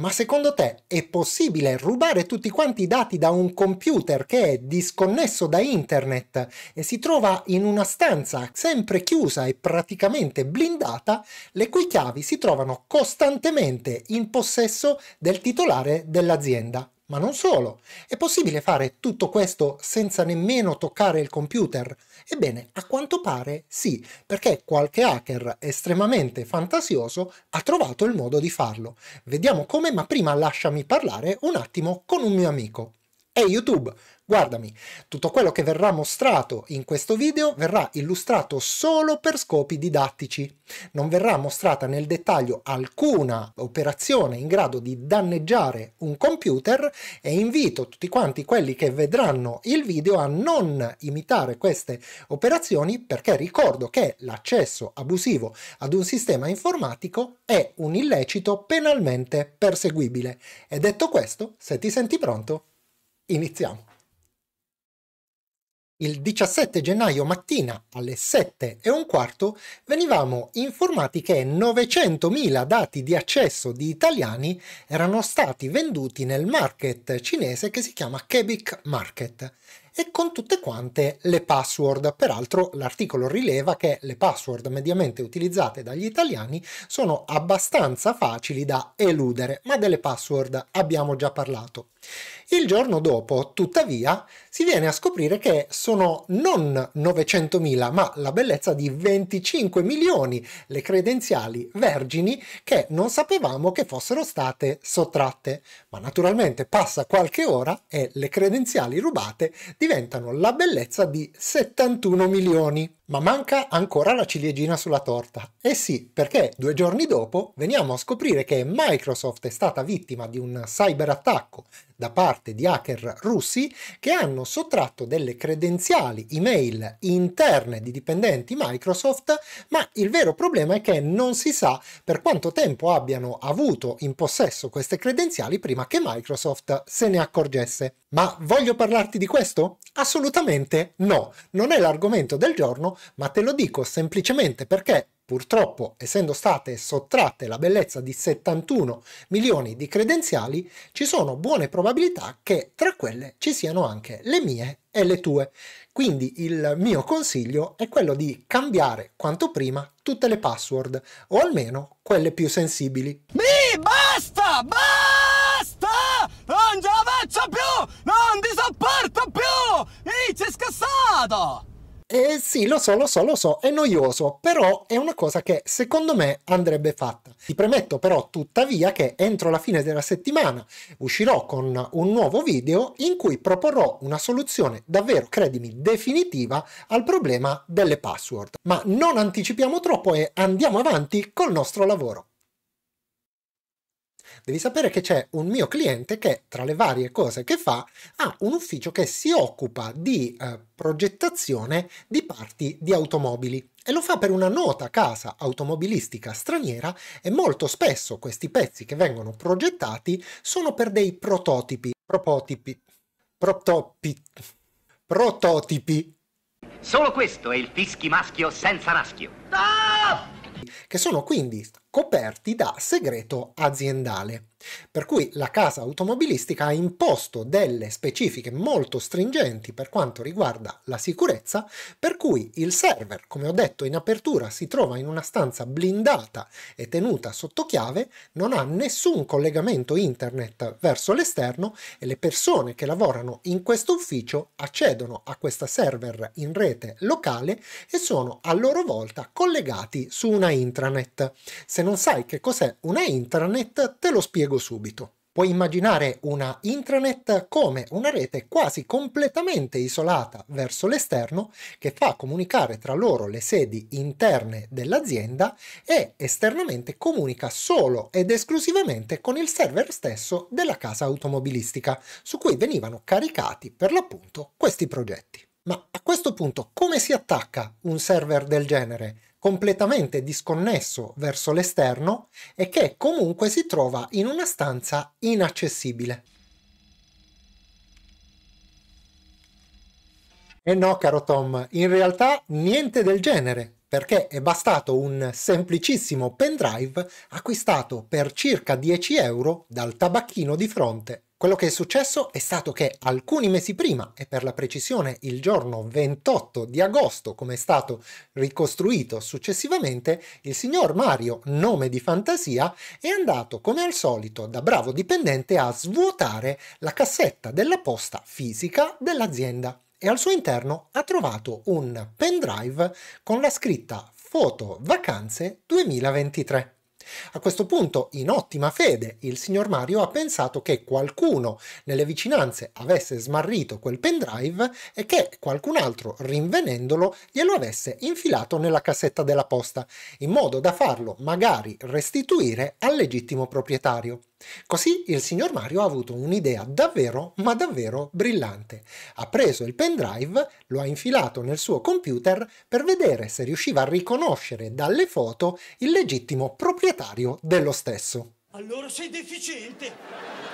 Ma secondo te è possibile rubare tutti quanti i dati da un computer che è disconnesso da internet e si trova in una stanza sempre chiusa e praticamente blindata, le cui chiavi si trovano costantemente in possesso del titolare dell'azienda? Ma non solo, è possibile fare tutto questo senza nemmeno toccare il computer? Ebbene, a quanto pare sì, perché qualche hacker estremamente fantasioso ha trovato il modo di farlo. Vediamo come, ma prima lasciami parlare un attimo con un mio amico. Ehi hey YouTube, Guardami, tutto quello che verrà mostrato in questo video verrà illustrato solo per scopi didattici. Non verrà mostrata nel dettaglio alcuna operazione in grado di danneggiare un computer e invito tutti quanti quelli che vedranno il video a non imitare queste operazioni perché ricordo che l'accesso abusivo ad un sistema informatico è un illecito penalmente perseguibile. E detto questo, se ti senti pronto, iniziamo. Il 17 gennaio mattina alle 7 e un quarto venivamo informati che 900.000 dati di accesso di italiani erano stati venduti nel market cinese che si chiama Kebik Market e con tutte quante le password. Peraltro l'articolo rileva che le password mediamente utilizzate dagli italiani sono abbastanza facili da eludere, ma delle password abbiamo già parlato. Il giorno dopo, tuttavia, si viene a scoprire che sono non 900.000, ma la bellezza di 25 milioni le credenziali vergini che non sapevamo che fossero state sottratte. Ma naturalmente passa qualche ora e le credenziali rubate diventano la bellezza di 71 milioni. Ma manca ancora la ciliegina sulla torta. Eh sì, perché due giorni dopo veniamo a scoprire che Microsoft è stata vittima di un cyberattacco da parte di hacker russi che hanno sottratto delle credenziali email interne di dipendenti Microsoft, ma il vero problema è che non si sa per quanto tempo abbiano avuto in possesso queste credenziali prima che Microsoft se ne accorgesse. Ma voglio parlarti di questo? Assolutamente no, non è l'argomento del giorno, ma te lo dico semplicemente perché purtroppo, essendo state sottratte la bellezza di 71 milioni di credenziali, ci sono buone probabilità che tra quelle ci siano anche le mie e le tue. Quindi il mio consiglio è quello di cambiare quanto prima tutte le password, o almeno quelle più sensibili. Mi basta! Basta! Non ce la faccio più! Non ti sopporto più! Mi c'è scassato! Eh sì, lo so, lo so, lo so, è noioso, però è una cosa che secondo me andrebbe fatta. Ti premetto però tuttavia che entro la fine della settimana uscirò con un nuovo video in cui proporrò una soluzione davvero, credimi, definitiva al problema delle password. Ma non anticipiamo troppo e andiamo avanti col nostro lavoro. Devi sapere che c'è un mio cliente che, tra le varie cose che fa, ha un ufficio che si occupa di eh, progettazione di parti di automobili e lo fa per una nota casa automobilistica straniera e molto spesso questi pezzi che vengono progettati sono per dei prototipi, prototipi, prototipi, prototipi. Solo questo è il fischi maschio senza maschio. Ah! che sono quindi coperti da segreto aziendale. Per cui la casa automobilistica ha imposto delle specifiche molto stringenti per quanto riguarda la sicurezza, per cui il server, come ho detto in apertura, si trova in una stanza blindata e tenuta sotto chiave, non ha nessun collegamento internet verso l'esterno e le persone che lavorano in questo ufficio accedono a questa server in rete locale e sono a loro volta collegati su una intranet. Se non sai che cos'è una intranet, te lo spiego spiego subito. Puoi immaginare una intranet come una rete quasi completamente isolata verso l'esterno che fa comunicare tra loro le sedi interne dell'azienda e esternamente comunica solo ed esclusivamente con il server stesso della casa automobilistica su cui venivano caricati per l'appunto questi progetti. Ma a questo punto come si attacca un server del genere? completamente disconnesso verso l'esterno e che comunque si trova in una stanza inaccessibile. E no, caro Tom, in realtà niente del genere, perché è bastato un semplicissimo pendrive acquistato per circa 10 euro dal tabacchino di fronte quello che è successo è stato che alcuni mesi prima, e per la precisione il giorno 28 di agosto, come è stato ricostruito successivamente, il signor Mario, nome di fantasia, è andato come al solito da bravo dipendente a svuotare la cassetta della posta fisica dell'azienda e al suo interno ha trovato un pendrive con la scritta Foto Vacanze 2023. A questo punto, in ottima fede, il signor Mario ha pensato che qualcuno nelle vicinanze avesse smarrito quel pendrive e che qualcun altro, rinvenendolo, glielo avesse infilato nella cassetta della posta, in modo da farlo magari restituire al legittimo proprietario. Così il signor Mario ha avuto un'idea davvero, ma davvero brillante. Ha preso il pendrive, lo ha infilato nel suo computer per vedere se riusciva a riconoscere dalle foto il legittimo proprietario dello stesso. Allora sei deficiente!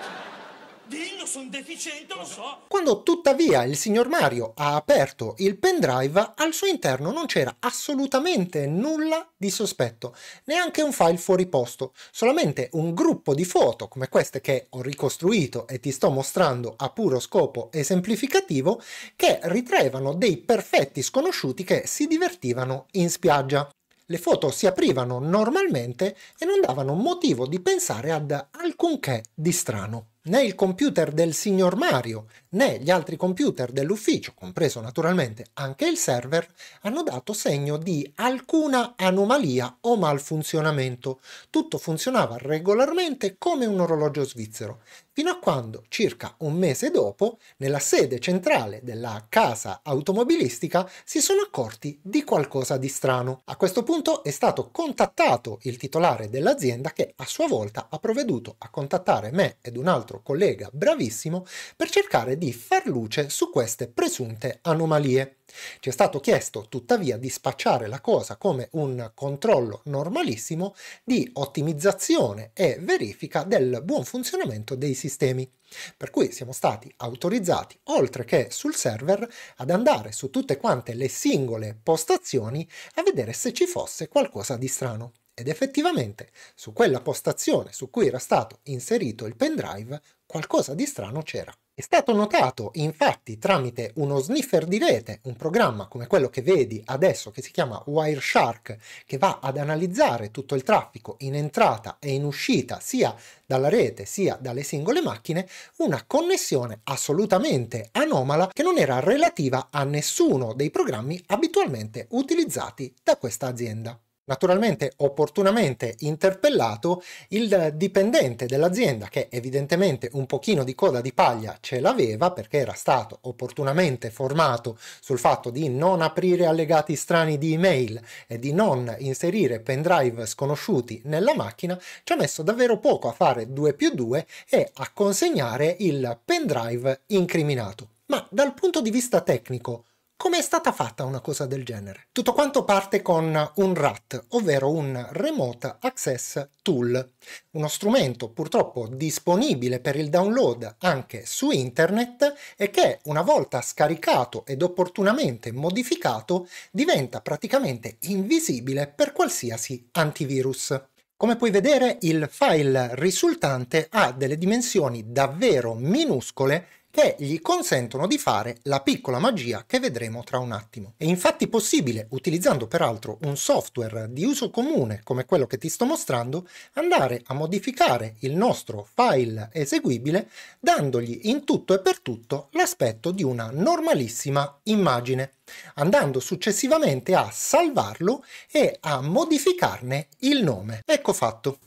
Dillo, sono deficiente, lo so. Quando tuttavia il signor Mario ha aperto il pendrive, al suo interno non c'era assolutamente nulla di sospetto, neanche un file fuori posto, solamente un gruppo di foto come queste che ho ricostruito e ti sto mostrando a puro scopo esemplificativo, che ritraevano dei perfetti sconosciuti che si divertivano in spiaggia le foto si aprivano normalmente e non davano motivo di pensare ad alcunché di strano né il computer del signor Mario né gli altri computer dell'ufficio, compreso naturalmente anche il server, hanno dato segno di alcuna anomalia o malfunzionamento. Tutto funzionava regolarmente come un orologio svizzero, fino a quando, circa un mese dopo, nella sede centrale della casa automobilistica si sono accorti di qualcosa di strano. A questo punto è stato contattato il titolare dell'azienda che a sua volta ha provveduto a contattare me ed un altro nostro collega bravissimo per cercare di far luce su queste presunte anomalie. Ci è stato chiesto tuttavia di spacciare la cosa come un controllo normalissimo di ottimizzazione e verifica del buon funzionamento dei sistemi. Per cui siamo stati autorizzati, oltre che sul server, ad andare su tutte quante le singole postazioni a vedere se ci fosse qualcosa di strano. Ed effettivamente su quella postazione su cui era stato inserito il pendrive qualcosa di strano c'era. È stato notato infatti tramite uno sniffer di rete, un programma come quello che vedi adesso che si chiama Wireshark, che va ad analizzare tutto il traffico in entrata e in uscita sia dalla rete sia dalle singole macchine, una connessione assolutamente anomala che non era relativa a nessuno dei programmi abitualmente utilizzati da questa azienda naturalmente opportunamente interpellato il dipendente dell'azienda che evidentemente un pochino di coda di paglia ce l'aveva perché era stato opportunamente formato sul fatto di non aprire allegati strani di email e di non inserire pendrive sconosciuti nella macchina, ci ha messo davvero poco a fare 2 più 2 e a consegnare il pendrive incriminato. Ma dal punto di vista tecnico, come è stata fatta una cosa del genere? Tutto quanto parte con un RAT, ovvero un Remote Access Tool, uno strumento purtroppo disponibile per il download anche su internet e che una volta scaricato ed opportunamente modificato diventa praticamente invisibile per qualsiasi antivirus. Come puoi vedere il file risultante ha delle dimensioni davvero minuscole che gli consentono di fare la piccola magia che vedremo tra un attimo. È infatti possibile, utilizzando peraltro un software di uso comune come quello che ti sto mostrando, andare a modificare il nostro file eseguibile dandogli in tutto e per tutto l'aspetto di una normalissima immagine andando successivamente a salvarlo e a modificarne il nome. Ecco fatto.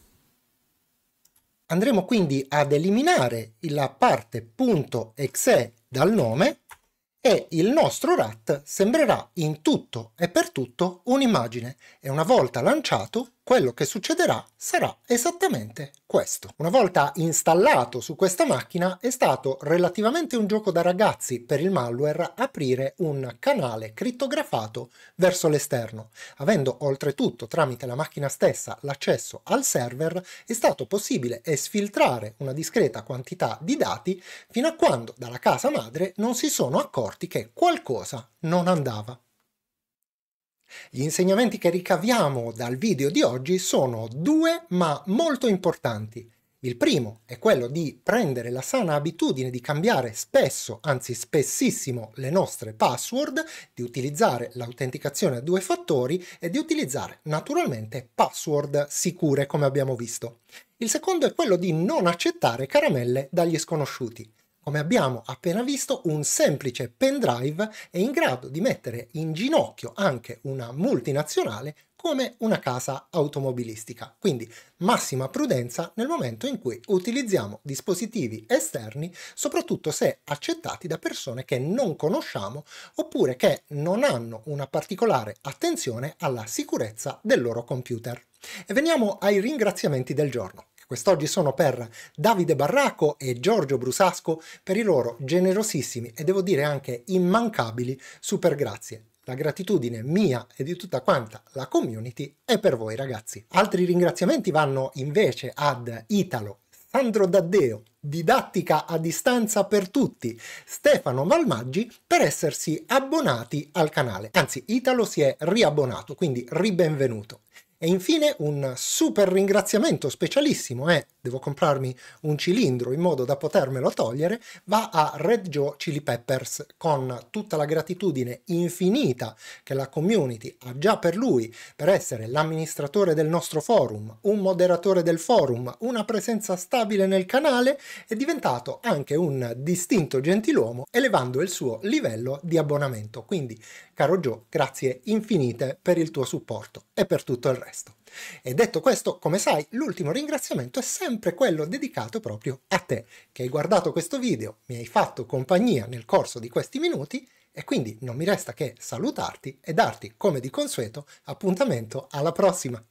Andremo quindi ad eliminare la parte .exe dal nome e il nostro rat sembrerà in tutto e per tutto un'immagine e una volta lanciato quello che succederà sarà esattamente questo. Una volta installato su questa macchina è stato relativamente un gioco da ragazzi per il malware aprire un canale crittografato verso l'esterno. Avendo oltretutto tramite la macchina stessa l'accesso al server è stato possibile esfiltrare una discreta quantità di dati fino a quando dalla casa madre non si sono accorti che qualcosa non andava. Gli insegnamenti che ricaviamo dal video di oggi sono due ma molto importanti. Il primo è quello di prendere la sana abitudine di cambiare spesso, anzi spessissimo, le nostre password, di utilizzare l'autenticazione a due fattori e di utilizzare naturalmente password sicure come abbiamo visto. Il secondo è quello di non accettare caramelle dagli sconosciuti come abbiamo appena visto, un semplice pendrive è in grado di mettere in ginocchio anche una multinazionale come una casa automobilistica. Quindi massima prudenza nel momento in cui utilizziamo dispositivi esterni, soprattutto se accettati da persone che non conosciamo oppure che non hanno una particolare attenzione alla sicurezza del loro computer. E veniamo ai ringraziamenti del giorno. Quest'oggi sono per Davide Barraco e Giorgio Brusasco per i loro generosissimi e devo dire anche immancabili super grazie. La gratitudine mia e di tutta quanta la community è per voi ragazzi. Altri ringraziamenti vanno invece ad Italo, Sandro Daddeo, didattica a distanza per tutti, Stefano Malmaggi per essersi abbonati al canale. Anzi, Italo si è riabbonato, quindi ribenvenuto. E infine un super ringraziamento specialissimo, eh, devo comprarmi un cilindro in modo da potermelo togliere, va a Red Joe Chili Peppers con tutta la gratitudine infinita che la community ha già per lui, per essere l'amministratore del nostro forum, un moderatore del forum, una presenza stabile nel canale, è diventato anche un distinto gentiluomo elevando il suo livello di abbonamento. Quindi, caro Joe, grazie infinite per il tuo supporto e per tutto il resto. E detto questo, come sai, l'ultimo ringraziamento è sempre quello dedicato proprio a te, che hai guardato questo video, mi hai fatto compagnia nel corso di questi minuti e quindi non mi resta che salutarti e darti, come di consueto, appuntamento alla prossima.